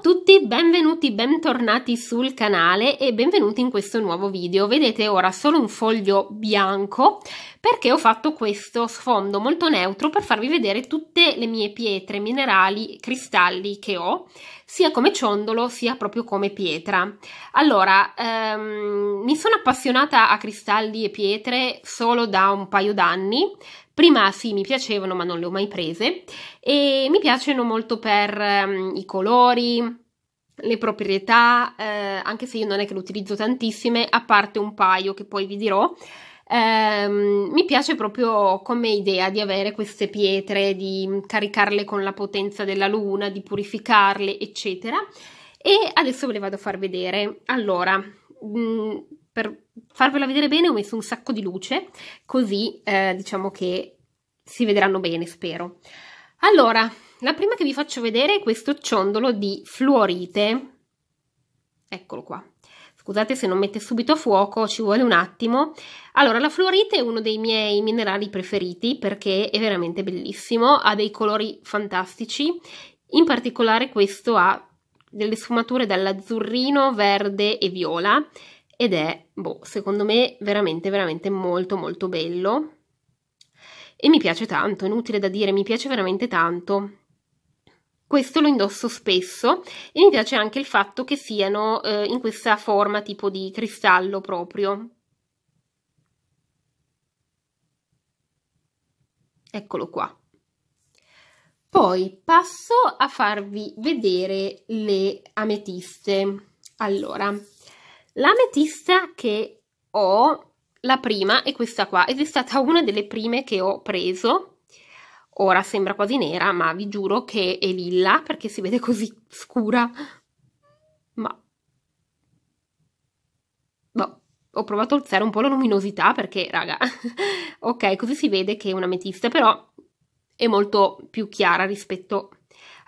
a tutti, benvenuti, bentornati sul canale e benvenuti in questo nuovo video. Vedete ora solo un foglio bianco perché ho fatto questo sfondo molto neutro per farvi vedere tutte le mie pietre, minerali, cristalli che ho, sia come ciondolo sia proprio come pietra. Allora, ehm, mi sono appassionata a cristalli e pietre solo da un paio d'anni Prima sì, mi piacevano, ma non le ho mai prese e mi piacciono molto per um, i colori, le proprietà, eh, anche se io non è che le utilizzo tantissime, a parte un paio che poi vi dirò. Ehm, mi piace proprio come idea di avere queste pietre, di caricarle con la potenza della luna, di purificarle, eccetera. E adesso ve le vado a far vedere. Allora, mh, mm, per farvela vedere bene ho messo un sacco di luce, così eh, diciamo che si vedranno bene, spero. Allora, la prima che vi faccio vedere è questo ciondolo di fluorite. Eccolo qua. Scusate se non mette subito a fuoco, ci vuole un attimo. Allora, la fluorite è uno dei miei minerali preferiti perché è veramente bellissimo, ha dei colori fantastici. In particolare questo ha delle sfumature dall'azzurrino, verde e viola ed è, boh, secondo me veramente, veramente molto, molto bello. E mi piace tanto, inutile da dire, mi piace veramente tanto. Questo lo indosso spesso e mi piace anche il fatto che siano eh, in questa forma tipo di cristallo proprio. Eccolo qua. Poi passo a farvi vedere le ametiste. Allora, L'ametista che ho, la prima è questa qua, ed è stata una delle prime che ho preso. Ora sembra quasi nera, ma vi giuro che è lilla perché si vede così scura. Ma... No, boh, ho provato a alzare un po' la luminosità perché, raga... ok, così si vede che è un'ametista, però è molto più chiara rispetto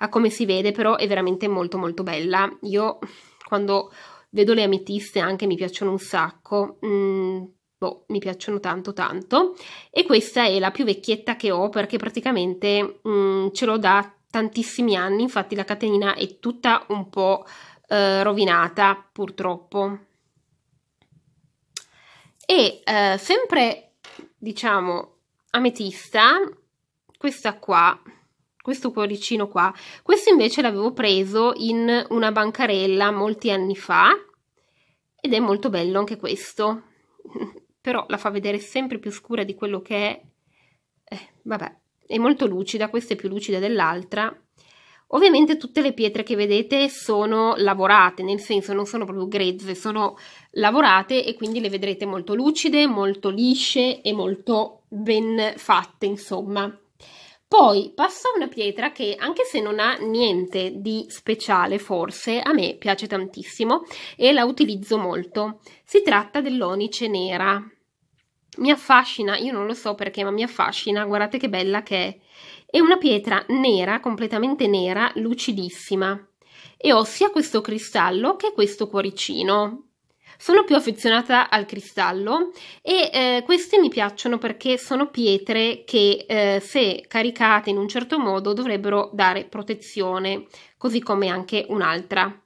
a come si vede, però è veramente molto molto bella. Io quando vedo le ametiste anche, mi piacciono un sacco, mm, boh, mi piacciono tanto tanto. E questa è la più vecchietta che ho perché praticamente mm, ce l'ho da tantissimi anni, infatti la catenina è tutta un po' eh, rovinata purtroppo. E eh, sempre, diciamo, ametista, questa qua questo cuoricino qua. Questo invece l'avevo preso in una bancarella molti anni fa ed è molto bello anche questo, però la fa vedere sempre più scura di quello che è. Eh, vabbè, è molto lucida, questa è più lucida dell'altra. Ovviamente tutte le pietre che vedete sono lavorate, nel senso non sono proprio grezze, sono lavorate e quindi le vedrete molto lucide, molto lisce e molto ben fatte, insomma. Poi passa una pietra che, anche se non ha niente di speciale, forse a me piace tantissimo e la utilizzo molto. Si tratta dell'onice nera. Mi affascina, io non lo so perché, ma mi affascina. Guardate che bella che è. È una pietra nera, completamente nera, lucidissima. E ho sia questo cristallo che questo cuoricino sono più affezionata al cristallo e eh, questi mi piacciono perché sono pietre che eh, se caricate in un certo modo dovrebbero dare protezione, così come anche un'altra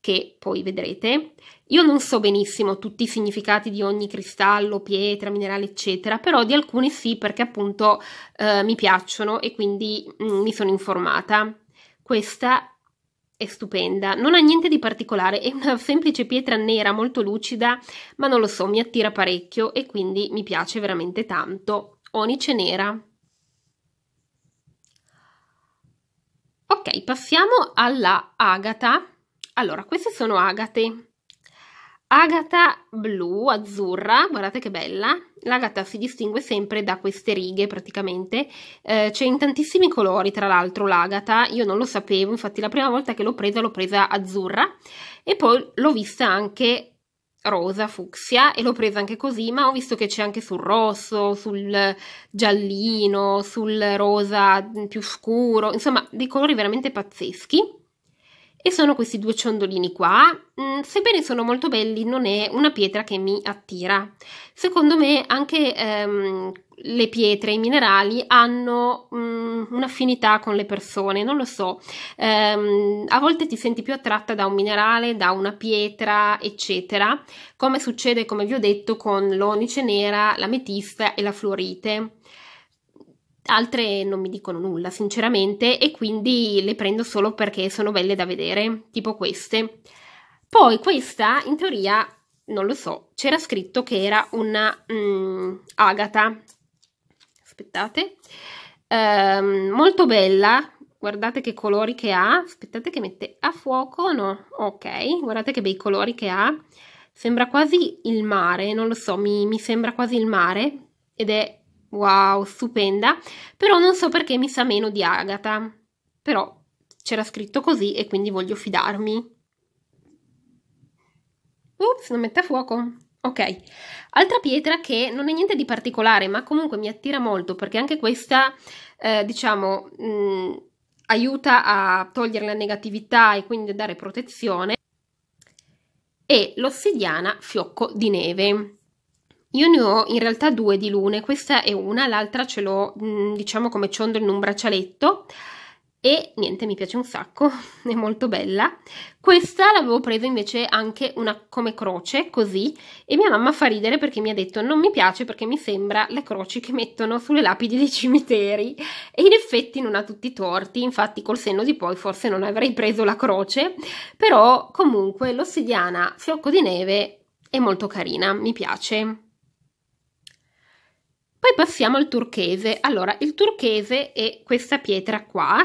che poi vedrete. Io non so benissimo tutti i significati di ogni cristallo, pietra, minerale, eccetera, però di alcuni sì perché appunto eh, mi piacciono e quindi mh, mm, mi sono informata. Questa è stupenda, non ha niente di particolare, è una semplice pietra nera molto lucida, ma non lo so, mi attira parecchio e quindi mi piace veramente tanto. Onice nera. Ok, passiamo alla agata. Allora, queste sono agate. Agata blu, azzurra, guardate che bella, l'agata si distingue sempre da queste righe praticamente, eh, c'è in tantissimi colori tra l'altro l'agata, io non lo sapevo, infatti la prima volta che l'ho presa l'ho presa azzurra e poi l'ho vista anche rosa fucsia e l'ho presa anche così, ma ho visto che c'è anche sul rosso, sul giallino, sul rosa più scuro, insomma dei colori veramente pazzeschi e sono questi due ciondolini qua. Mm, sebbene sono molto belli, non è una pietra che mi attira. Secondo me anche ehm, le pietre, i minerali hanno mm, un'affinità con le persone, non lo so. Ehm, a volte ti senti più attratta da un minerale, da una pietra, eccetera, come succede, come vi ho detto, con l'onice nera, l'ametista e la fluorite altre non mi dicono nulla sinceramente e quindi le prendo solo perché sono belle da vedere, tipo queste. Poi questa in teoria, non lo so, c'era scritto che era una mm, agata, aspettate, ehm, molto bella, guardate che colori che ha, aspettate che mette a fuoco, no, ok, guardate che bei colori che ha, sembra quasi il mare, non lo so, mi, mi sembra quasi il mare ed è Wow, stupenda. Però non so perché mi sa meno di Agatha. Però c'era scritto così e quindi voglio fidarmi. Ups, non mette a fuoco. Ok, altra pietra che non è niente di particolare, ma comunque mi attira molto perché anche questa, eh, diciamo, mh, mm, aiuta a togliere la negatività e quindi a dare protezione. è l'ossidiana fiocco di neve. Io ne ho in realtà due di lune, questa è una, l'altra ce l'ho mm, diciamo come ciondolo in un braccialetto e niente, mi piace un sacco, è molto bella. Questa l'avevo presa invece anche una come croce, così, e mia mamma fa ridere perché mi ha detto non mi piace perché mi sembra le croci che mettono sulle lapidi dei cimiteri e in effetti non ha tutti i torti, infatti col senno di poi forse non avrei preso la croce, però comunque l'ossidiana fiocco di neve è molto carina, mi piace. Poi passiamo al turchese. Allora, il turchese è questa pietra qua,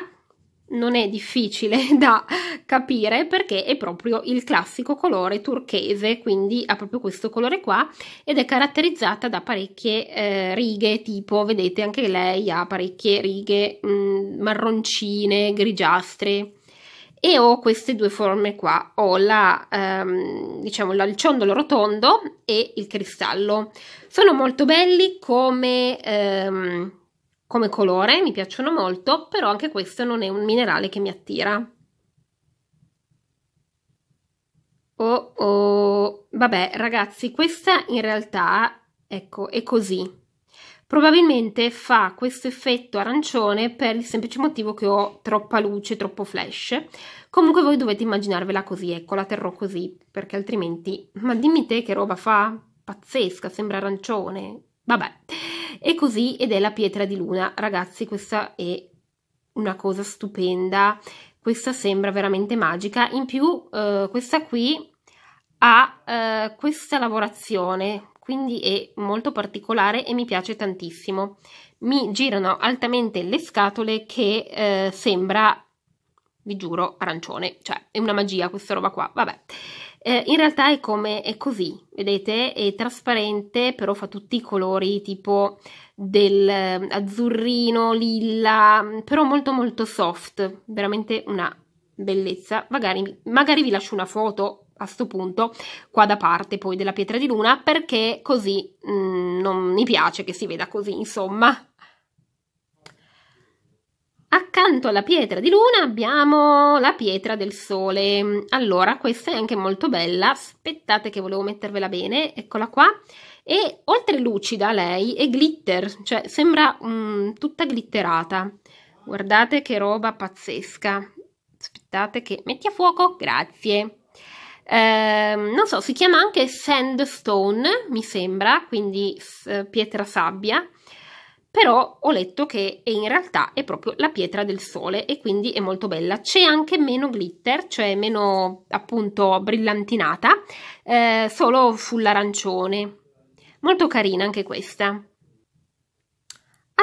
non è difficile da capire perché è proprio il classico colore turchese, quindi ha proprio questo colore qua ed è caratterizzata da parecchie eh, righe, tipo vedete anche lei ha parecchie righe mh, mm, marroncine, grigiastre e ho queste due forme qua, ho la, ehm, diciamo, il ciondolo rotondo e il cristallo. Sono molto belli come, ehm, come colore, mi piacciono molto, però anche questo non è un minerale che mi attira. Oh, oh. vabbè ragazzi, questa in realtà, ecco, è così. Probabilmente fa questo effetto arancione per il semplice motivo che ho troppa luce, troppo flash. Comunque voi dovete immaginarvela così, ecco, la terrò così, perché altrimenti... Ma dimmi te che roba fa? Pazzesca, sembra arancione. Vabbè, è così ed è la pietra di luna. Ragazzi, questa è una cosa stupenda. Questa sembra veramente magica. In più, eh, questa qui ha eh, questa lavorazione quindi è molto particolare e mi piace tantissimo. Mi girano altamente le scatole che eh, sembra, vi giuro, arancione, cioè è una magia questa roba qua, vabbè. Eh, in realtà è come è così, vedete? È trasparente, però fa tutti i colori tipo del eh, azzurrino, lilla, mm, però molto molto soft, veramente una bellezza. Magari, magari vi lascio una foto a questo punto qua da parte poi della pietra di luna perché così mh, mm, non mi piace che si veda così insomma accanto alla pietra di luna abbiamo la pietra del sole allora questa è anche molto bella aspettate che volevo mettervela bene eccola qua e oltre lucida lei è glitter cioè sembra mh, mm, tutta glitterata guardate che roba pazzesca aspettate che metti a fuoco grazie Ehm, non so, si chiama anche Sandstone, mi sembra, quindi eh, pietra sabbia, però ho letto che in realtà è proprio la pietra del sole e quindi è molto bella. C'è anche meno glitter, cioè meno appunto brillantinata, eh, solo sull'arancione. Molto carina anche questa.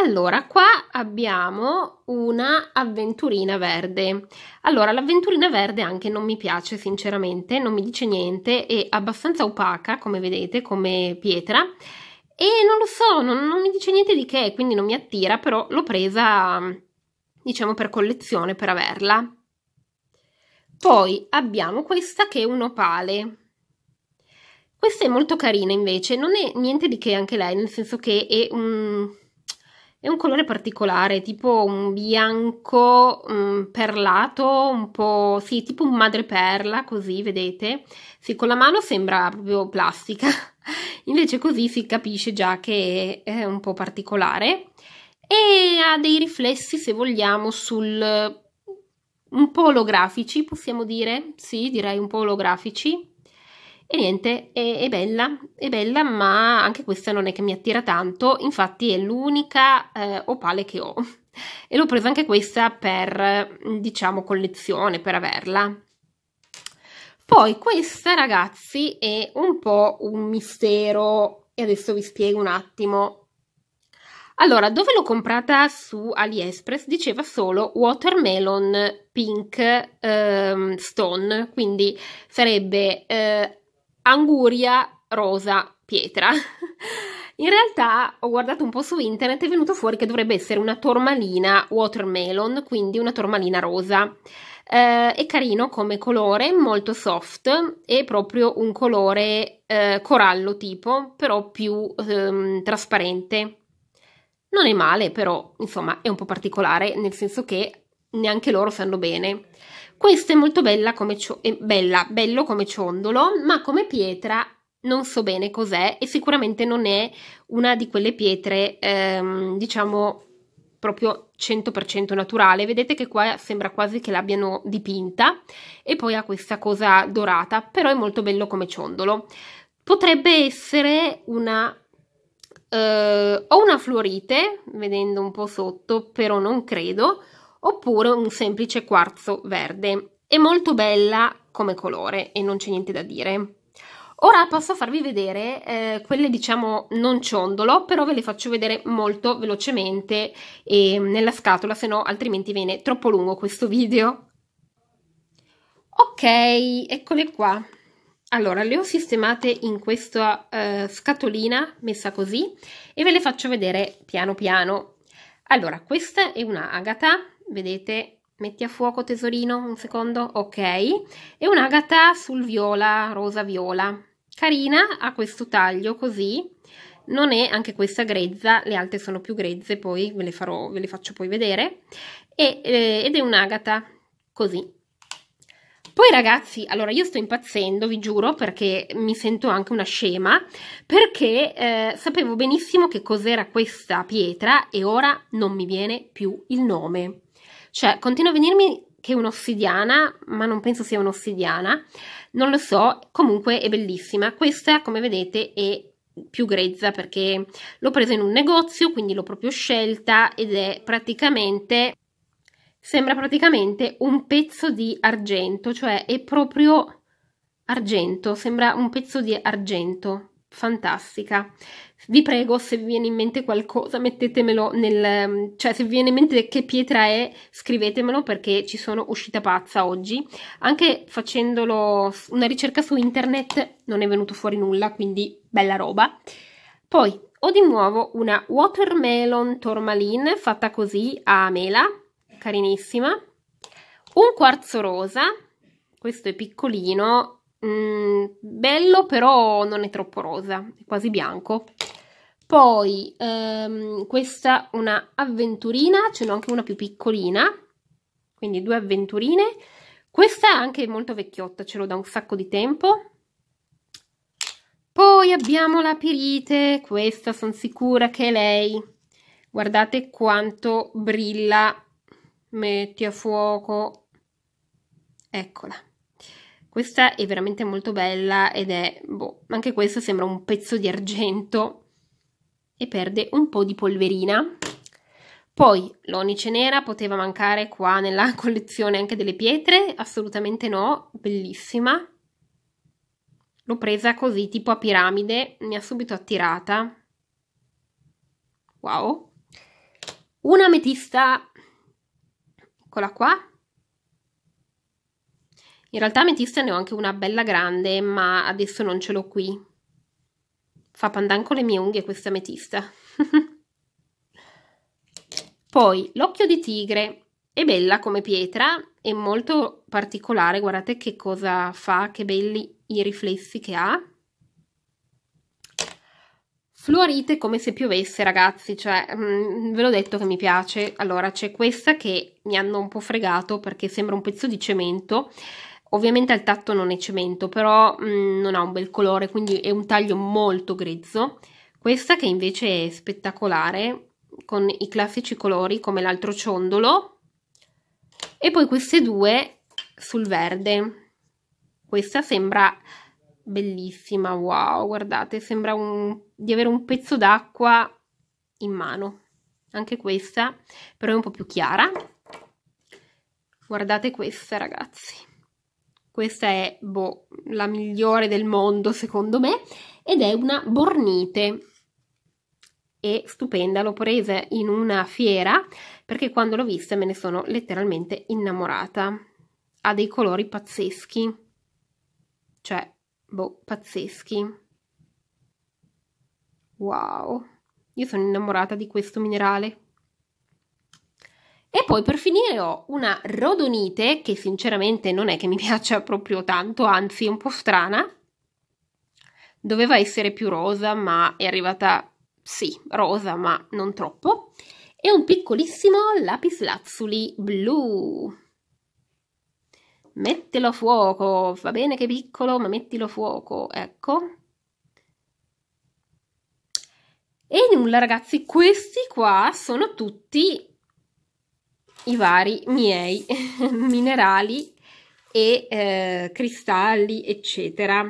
Allora, qua abbiamo una avventurina verde. Allora, l'avventurina verde anche non mi piace sinceramente, non mi dice niente, è abbastanza opaca, come vedete, come pietra. E non lo so, non, non mi dice niente di che, quindi non mi attira, però l'ho presa, diciamo, per collezione, per averla. Poi abbiamo questa che è un opale. Questa è molto carina invece, non è niente di che anche lei, nel senso che è un è un colore particolare, tipo un bianco un mm, perlato, un po', sì, tipo un madreperla, così, vedete? Sì, con la mano sembra proprio plastica, invece così si capisce già che è un po' particolare e ha dei riflessi, se vogliamo, sul mm, un po' olografici, possiamo dire? Sì, direi un po' olografici e niente, è, è, bella, è bella, ma anche questa non è che mi attira tanto, infatti è l'unica eh, opale che ho. E l'ho presa anche questa per, diciamo, collezione, per averla. Poi questa, ragazzi, è un po' un mistero e adesso vi spiego un attimo. Allora, dove l'ho comprata su AliExpress diceva solo Watermelon Pink ehm, Stone, quindi sarebbe eh, Anguria rosa pietra. In realtà ho guardato un po' su internet e è venuto fuori che dovrebbe essere una tormalina watermelon, quindi una tormalina rosa. Eh, è carino come colore, molto soft, è proprio un colore eh, corallo tipo, però più ehm, trasparente. Non è male, però insomma è un po' particolare, nel senso che neanche loro sanno bene questo è molto bella come, cio- eh, bella, bello come ciondolo, ma come pietra non so bene cos'è e sicuramente non è una di quelle pietre, ehm, diciamo, proprio 100% naturale. Vedete che qua sembra quasi che l'abbiano dipinta e poi ha questa cosa dorata, però è molto bello come ciondolo. Potrebbe essere una eh, o una fluorite, vedendo un po' sotto, però non credo, oppure un semplice quarzo verde. È molto bella come colore e non c'è niente da dire. Ora posso farvi vedere eh, quelle diciamo non ciondolo, però ve le faccio vedere molto velocemente eh, nella scatola, se no altrimenti viene troppo lungo questo video. Ok, eccole qua. Allora, le ho sistemate in questa eh, scatolina messa così e ve le faccio vedere piano piano. Allora, questa è una agata vedete, metti a fuoco tesorino, un secondo, ok, e un'agata sul viola, rosa viola, carina, ha questo taglio così, non è anche questa grezza, le altre sono più grezze, poi ve le, farò, ve le faccio poi vedere, e, eh, ed è un'agata così. Poi ragazzi, allora io sto impazzendo, vi giuro, perché mi sento anche una scema, perché eh, sapevo benissimo che cos'era questa pietra e ora non mi viene più il nome. Cioè, continua a venirmi che è un'ossidiana, ma non penso sia un'ossidiana, non lo so, comunque è bellissima. Questa, come vedete, è più grezza perché l'ho presa in un negozio, quindi l'ho proprio scelta ed è praticamente sembra praticamente un pezzo di argento, cioè è proprio argento, sembra un pezzo di argento fantastica. Vi prego, se vi viene in mente qualcosa, mettetemelo nel... Mm, cioè se vi viene in mente che pietra è, scrivetemelo perché ci sono uscita pazza oggi. Anche facendolo una ricerca su internet non è venuto fuori nulla, quindi bella roba. Poi ho di nuovo una watermelon tourmaline fatta così a mela, carinissima. Un quarzo rosa, questo è piccolino, Mm, bello, però non è troppo rosa, è quasi bianco. Poi ehm, questa una avventurina, ce n'ho anche una più piccolina, quindi due avventurine. Questa è anche molto vecchiotta, ce l'ho da un sacco di tempo. Poi abbiamo la pirite, questa sono sicura che è lei. Guardate quanto brilla, metti a fuoco, eccola. Questa è veramente molto bella ed è, boh, anche questo sembra un pezzo di argento e perde un po' di polverina. Poi l'onice nera poteva mancare qua nella collezione anche delle pietre? Assolutamente no, bellissima. L'ho presa così tipo a piramide, mi ha subito attirata. Wow. Una metista, eccola qua, in realtà ametista ne ho anche una bella grande, ma adesso non ce l'ho qui. Fa pandan con le mie unghie questa ametista. Poi l'occhio di tigre è bella come pietra, è molto particolare, guardate che cosa fa, che belli i riflessi che ha. Fluorite come se piovesse ragazzi, cioè mh, mm, ve l'ho detto che mi piace. Allora c'è questa che mi hanno un po' fregato perché sembra un pezzo di cemento, Ovviamente al tatto non è cemento, però mh, mm, non ha un bel colore, quindi è un taglio molto grezzo. Questa che invece è spettacolare, con i classici colori come l'altro ciondolo. E poi queste due sul verde. Questa sembra bellissima, wow, guardate, sembra un, di avere un pezzo d'acqua in mano. Anche questa, però è un po' più chiara. Guardate questa, ragazzi. Questa è boh, la migliore del mondo secondo me ed è una bornite. È stupenda, l'ho presa in una fiera perché quando l'ho vista me ne sono letteralmente innamorata. Ha dei colori pazzeschi. Cioè, boh, pazzeschi. Wow, io sono innamorata di questo minerale. E poi per finire ho una rodonite che sinceramente non è che mi piaccia proprio tanto, anzi è un po' strana. Doveva essere più rosa, ma è arrivata sì, rosa, ma non troppo. E un piccolissimo lapislazzuli blu. Mettilo a fuoco, va bene che è piccolo, ma mettilo a fuoco, ecco. E nulla ragazzi, questi qua sono tutti i vari miei minerali e eh, cristalli, eccetera.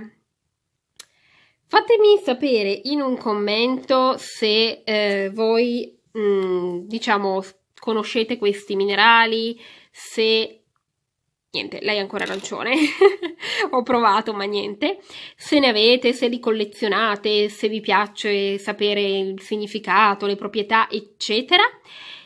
Fatemi sapere in un commento se eh, voi, mh, mm, diciamo, conoscete questi minerali, se... Niente, lei è ancora arancione, ho provato ma niente. Se ne avete, se li collezionate, se vi piace sapere il significato, le proprietà, eccetera.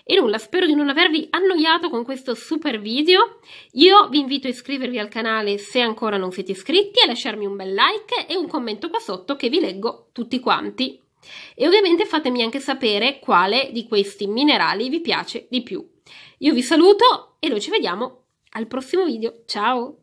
E nulla, spero di non avervi annoiato con questo super video. Io vi invito a iscrivervi al canale se ancora non siete iscritti, a lasciarmi un bel like e un commento qua sotto che vi leggo tutti quanti. E ovviamente fatemi anche sapere quale di questi minerali vi piace di più. Io vi saluto e noi ci vediamo al prossimo video. Ciao!